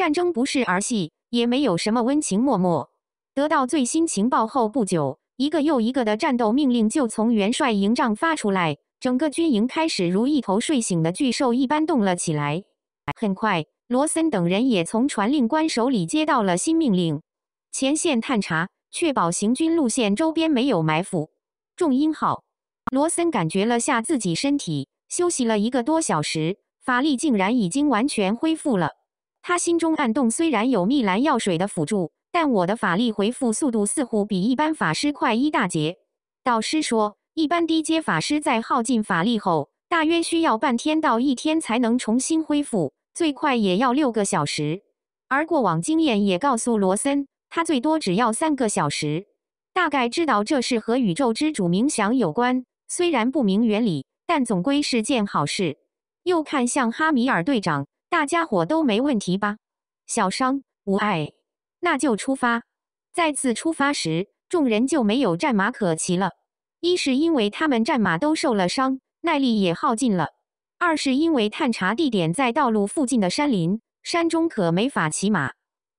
战争不是儿戏，也没有什么温情脉脉。得到最新情报后不久，一个又一个的战斗命令就从元帅营帐发出来，整个军营开始如一头睡醒的巨兽一般动了起来。很快，罗森等人也从传令官手里接到了新命令：前线探查，确保行军路线周边没有埋伏。重音号，罗森感觉了下自己身体，休息了一个多小时，法力竟然已经完全恢复了。他心中暗动，虽然有蜜兰药水的辅助，但我的法力回复速度似乎比一般法师快一大截。导师说，一般低阶法师在耗尽法力后，大约需要半天到一天才能重新恢复，最快也要六个小时。而过往经验也告诉罗森，他最多只要三个小时。大概知道这是和宇宙之主冥想有关，虽然不明原理，但总归是件好事。又看向哈米尔队长。大家伙都没问题吧？小伤无碍，那就出发。再次出发时，众人就没有战马可骑了。一是因为他们战马都受了伤，耐力也耗尽了；二是因为探查地点在道路附近的山林，山中可没法骑马。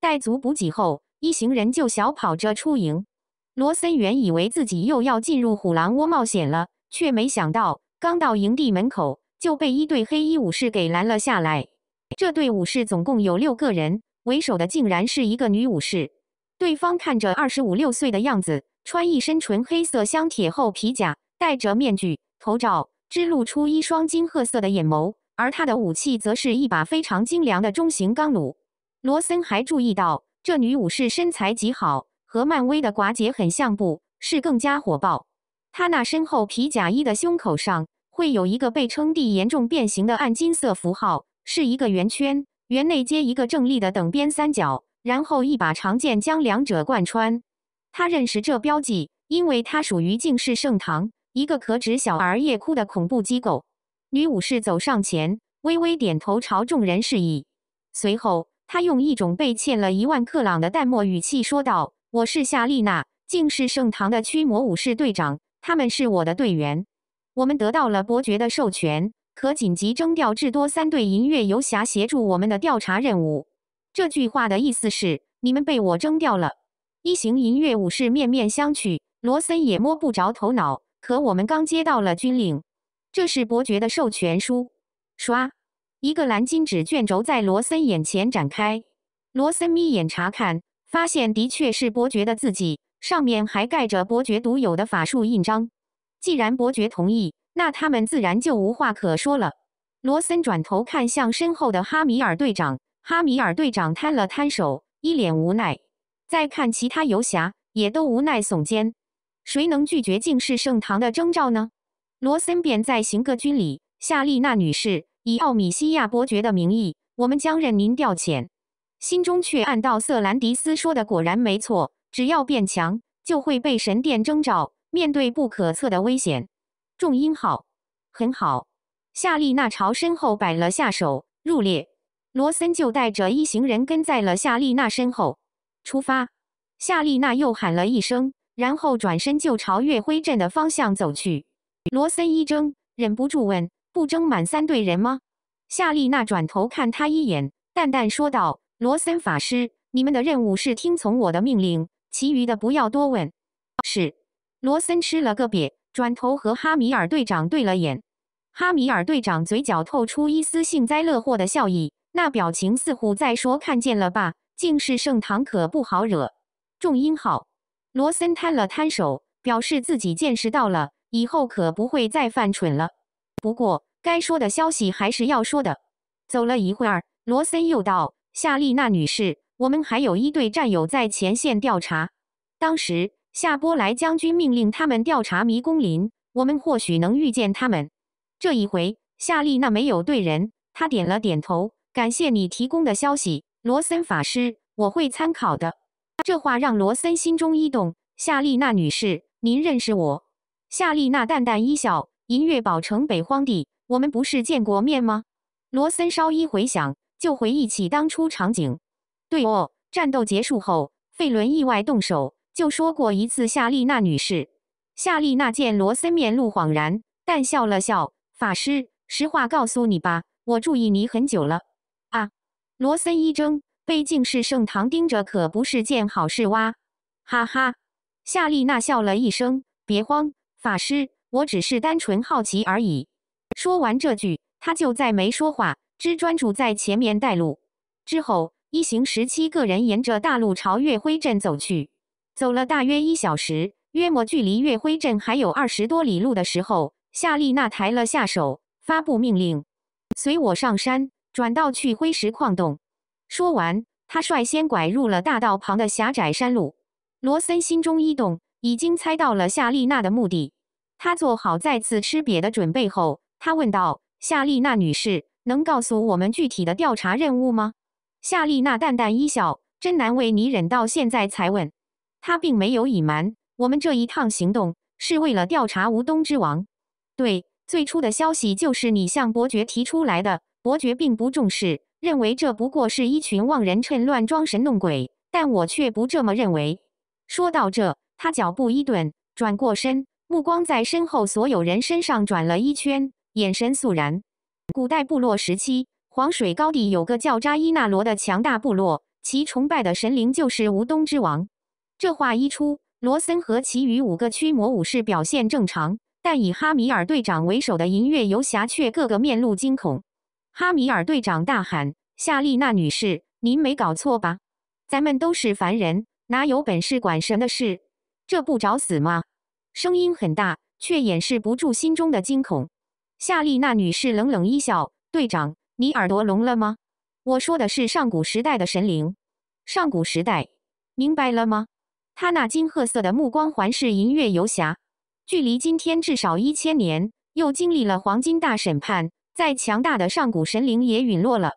带足补给后，一行人就小跑着出营。罗森原以为自己又要进入虎狼窝冒险了，却没想到刚到营地门口，就被一队黑衣武士给拦了下来。这对武士总共有六个人，为首的竟然是一个女武士。对方看着二十五六岁的样子，穿一身纯黑色镶铁厚皮甲，戴着面具头罩，只露出一双金褐色的眼眸。而他的武器则是一把非常精良的中型钢弩。罗森还注意到，这女武士身材极好，和漫威的寡姐很像，不，是更加火爆。她那身后皮甲衣的胸口上会有一个被称帝严重变形的暗金色符号。是一个圆圈，圆内接一个正立的等边三角，然后一把长剑将两者贯穿。他认识这标记，因为他属于净世圣堂，一个可指小儿夜哭的恐怖机构。女武士走上前，微微点头朝众人示意，随后她用一种被欠了一万克朗的淡漠语气说道：“我是夏丽娜，净世圣堂的驱魔武士队长。他们是我的队员，我们得到了伯爵的授权。”可紧急征调至多三队银月游侠协助我们的调查任务。这句话的意思是，你们被我征调了。一行银月武士面面相觑，罗森也摸不着头脑。可我们刚接到了军令，这是伯爵的授权书。刷，一个蓝金纸卷轴在罗森眼前展开。罗森眯眼查看，发现的确是伯爵的字迹，上面还盖着伯爵独有的法术印章。既然伯爵同意。那他们自然就无话可说了。罗森转头看向身后的哈米尔队长，哈米尔队长摊了摊手，一脸无奈。再看其他游侠，也都无奈耸肩。谁能拒绝净世圣堂的征召呢？罗森便再行个军礼：“夏丽娜女士，以奥米西亚伯爵的名义，我们将任您调遣。”心中却暗道：“瑟兰迪斯说的果然没错，只要变强，就会被神殿征召，面对不可测的危险。”重音好，很好。夏丽娜朝身后摆了下手，入列。罗森就带着一行人跟在了夏丽娜身后，出发。夏丽娜又喊了一声，然后转身就朝月辉镇的方向走去。罗森一怔，忍不住问：“不争满三队人吗？”夏丽娜转头看他一眼，淡淡说道：“罗森法师，你们的任务是听从我的命令，其余的不要多问。”是。罗森吃了个瘪。转头和哈米尔队长对了眼，哈米尔队长嘴角透出一丝幸灾乐祸的笑意，那表情似乎在说：“看见了吧，竟是盛唐，可不好惹。”重音号，罗森摊了摊手，表示自己见识到了，以后可不会再犯蠢了。不过，该说的消息还是要说的。走了一会儿，罗森又道：“夏丽娜女士，我们还有一队战友在前线调查，当时。”夏波莱将军命令他们调查迷宫林，我们或许能遇见他们。这一回，夏丽娜没有对人，她点了点头，感谢你提供的消息，罗森法师，我会参考的。这话让罗森心中一动。夏丽娜女士，您认识我？夏丽娜淡淡一笑：“银月堡城北荒地，我们不是见过面吗？”罗森稍一回想，就回忆起当初场景。对哦，战斗结束后，费伦意外动手。就说过一次，夏丽娜女士。夏丽娜见罗森面露恍然，淡笑了笑。法师，实话告诉你吧，我注意你很久了啊。罗森一怔，被净世圣堂盯着可不是件好事哇！哈哈。夏丽娜笑了一声，别慌，法师，我只是单纯好奇而已。说完这句，他就再没说话，只专注在前面带路。之后，一行十七个人沿着大路朝月辉镇走去。走了大约一小时，约莫距离月辉镇还有二十多里路的时候，夏丽娜抬了下手，发布命令：“随我上山，转道去辉石矿洞。”说完，她率先拐入了大道旁的狭窄山路。罗森心中一动，已经猜到了夏丽娜的目的。他做好再次吃瘪的准备后，他问道：“夏丽娜女士，能告诉我们具体的调查任务吗？”夏丽娜淡淡一笑：“真难为你忍到现在才问。”他并没有隐瞒，我们这一趟行动是为了调查无冬之王。对，最初的消息就是你向伯爵提出来的，伯爵并不重视，认为这不过是一群妄人趁乱装神弄鬼。但我却不这么认为。说到这，他脚步一顿，转过身，目光在身后所有人身上转了一圈，眼神肃然。古代部落时期，黄水高地有个叫扎伊纳罗的强大部落，其崇拜的神灵就是无冬之王。这话一出，罗森和其余五个驱魔武士表现正常，但以哈米尔队长为首的银月游侠却个个面露惊恐。哈米尔队长大喊：“夏丽娜女士，您没搞错吧？咱们都是凡人，哪有本事管神的事？这不找死吗？”声音很大，却掩饰不住心中的惊恐。夏丽娜女士冷冷一笑：“队长，你耳朵聋了吗？我说的是上古时代的神灵，上古时代，明白了吗？”他那金褐色的目光环视银月游侠，距离今天至少一千年，又经历了黄金大审判，再强大的上古神灵也陨落了，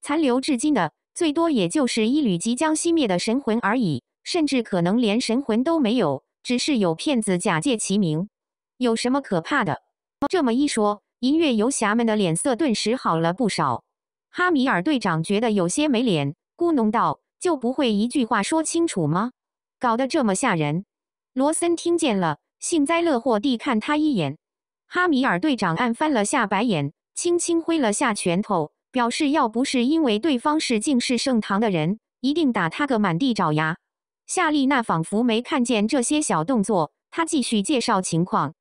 残留至今的最多也就是一缕即将熄灭的神魂而已，甚至可能连神魂都没有，只是有骗子假借其名，有什么可怕的？这么一说，银月游侠们的脸色顿时好了不少。哈米尔队长觉得有些没脸，咕哝道：“就不会一句话说清楚吗？”搞得这么吓人！罗森听见了，幸灾乐祸地看他一眼。哈米尔队长暗翻了下白眼，轻轻挥了下拳头，表示要不是因为对方是净世圣堂的人，一定打他个满地找牙。夏丽娜仿佛没看见这些小动作，她继续介绍情况。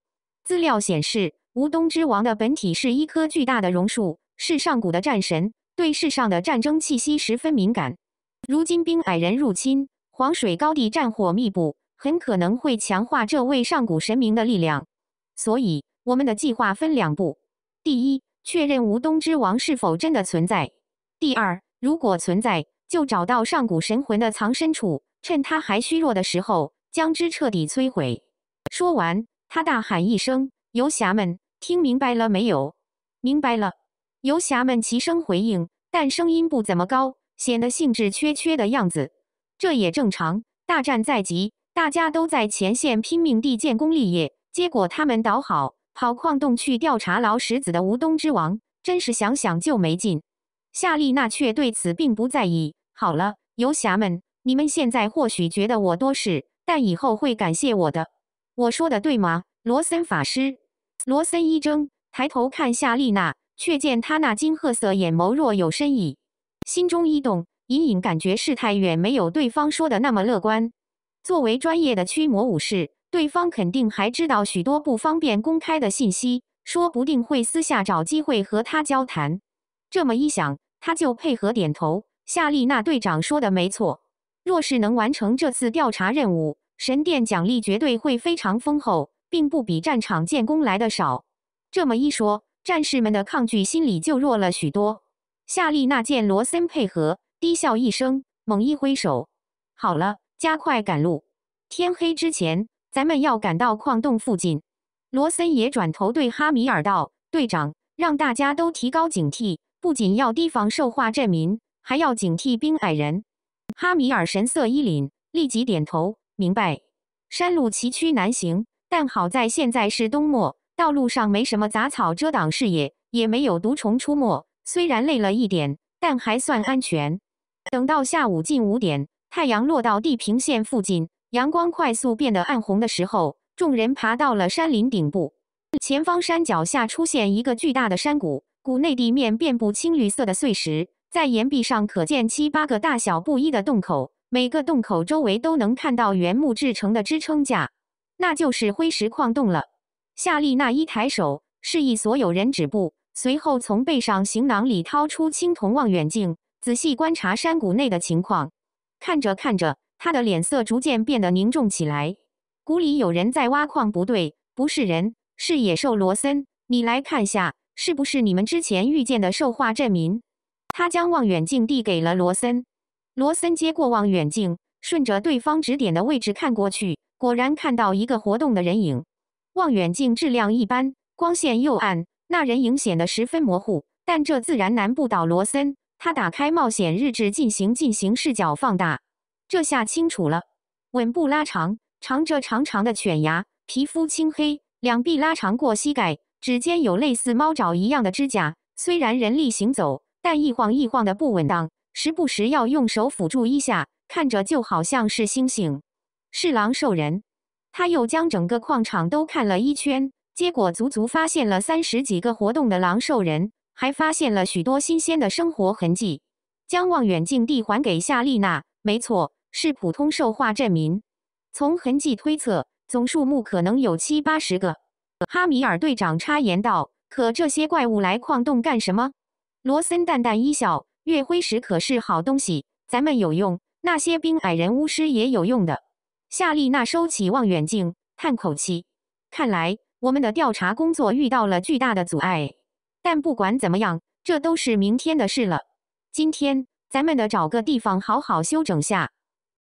资料显示，无冬之王的本体是一棵巨大的榕树，是上古的战神，对世上的战争气息十分敏感。如今冰矮人入侵。黄水高地战火密布，很可能会强化这位上古神明的力量，所以我们的计划分两步：第一，确认无冬之王是否真的存在；第二，如果存在，就找到上古神魂的藏身处，趁他还虚弱的时候将之彻底摧毁。说完，他大喊一声：“游侠们，听明白了没有？”“明白了。”游侠们齐声回应，但声音不怎么高，显得兴致缺缺的样子。这也正常，大战在即，大家都在前线拼命地建功立业，结果他们倒好，跑矿洞去调查老石子的无冬之王，真是想想就没劲。夏丽娜却对此并不在意。好了，游侠们，你们现在或许觉得我多事，但以后会感谢我的。我说的对吗，罗森法师？罗森一怔，抬头看夏丽娜，却见她那金褐色眼眸若有深意，心中一动。隐隐感觉事态远没有对方说的那么乐观。作为专业的驱魔武士，对方肯定还知道许多不方便公开的信息，说不定会私下找机会和他交谈。这么一想，他就配合点头。夏丽娜队长说的没错，若是能完成这次调查任务，神殿奖励绝对会非常丰厚，并不比战场建功来的少。这么一说，战士们的抗拒心理就弱了许多。夏丽娜见罗森配合。低笑一声，猛一挥手：“好了，加快赶路，天黑之前咱们要赶到矿洞附近。”罗森也转头对哈米尔道：“队长，让大家都提高警惕，不仅要提防兽化镇民，还要警惕冰矮人。”哈米尔神色一凛，立即点头，明白。山路崎岖难行，但好在现在是冬末，道路上没什么杂草遮挡视野，也没有毒虫出没。虽然累了一点，但还算安全。等到下午近五点，太阳落到地平线附近，阳光快速变得暗红的时候，众人爬到了山林顶部。前方山脚下出现一个巨大的山谷，谷内地面遍布青绿色的碎石，在岩壁上可见七八个大小不一的洞口，每个洞口周围都能看到原木制成的支撑架，那就是灰石矿洞了。夏丽娜一抬手，示意所有人止步，随后从背上行囊里掏出青铜望远镜。仔细观察山谷内的情况，看着看着，他的脸色逐渐变得凝重起来。谷里有人在挖矿，不对，不是人，是野兽。罗森，你来看下，是不是你们之前遇见的兽化镇民？他将望远镜递给了罗森，罗森接过望远镜，顺着对方指点的位置看过去，果然看到一个活动的人影。望远镜质量一般，光线又暗，那人影显得十分模糊，但这自然难不倒罗森。他打开冒险日志，进行进行视角放大，这下清楚了。稳步拉长，长着长长的犬牙，皮肤青黑，两臂拉长过膝盖，指尖有类似猫爪一样的指甲。虽然人力行走，但一晃一晃的不稳当，时不时要用手辅助一下。看着就好像是猩猩，是狼兽人。他又将整个矿场都看了一圈，结果足足发现了三十几个活动的狼兽人。还发现了许多新鲜的生活痕迹。将望远镜递还给夏丽娜，没错，是普通兽化镇民。从痕迹推测，总数目可能有七八十个。哈米尔队长插言道：“可这些怪物来矿洞干什么？”罗森淡淡一笑：“月辉石可是好东西，咱们有用。那些冰矮人巫师也有用的。”夏丽娜收起望远镜，叹口气：“看来我们的调查工作遇到了巨大的阻碍。”但不管怎么样，这都是明天的事了。今天咱们得找个地方好好休整下。